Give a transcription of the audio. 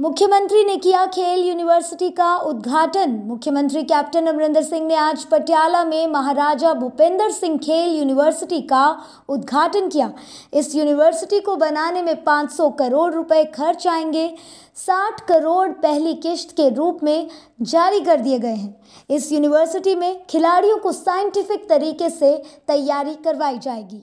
मुख्यमंत्री ने किया खेल यूनिवर्सिटी का उद्घाटन मुख्यमंत्री कैप्टन अमरिंदर सिंह ने आज पटियाला में महाराजा भूपेंद्र सिंह खेल यूनिवर्सिटी का उद्घाटन किया इस यूनिवर्सिटी को बनाने में 500 करोड़ रुपए खर्च आएंगे 60 करोड़ पहली किश्त के रूप में जारी कर दिए गए हैं इस यूनिवर्सिटी में खिलाड़ियों को साइंटिफिक तरीके से तैयारी करवाई जाएगी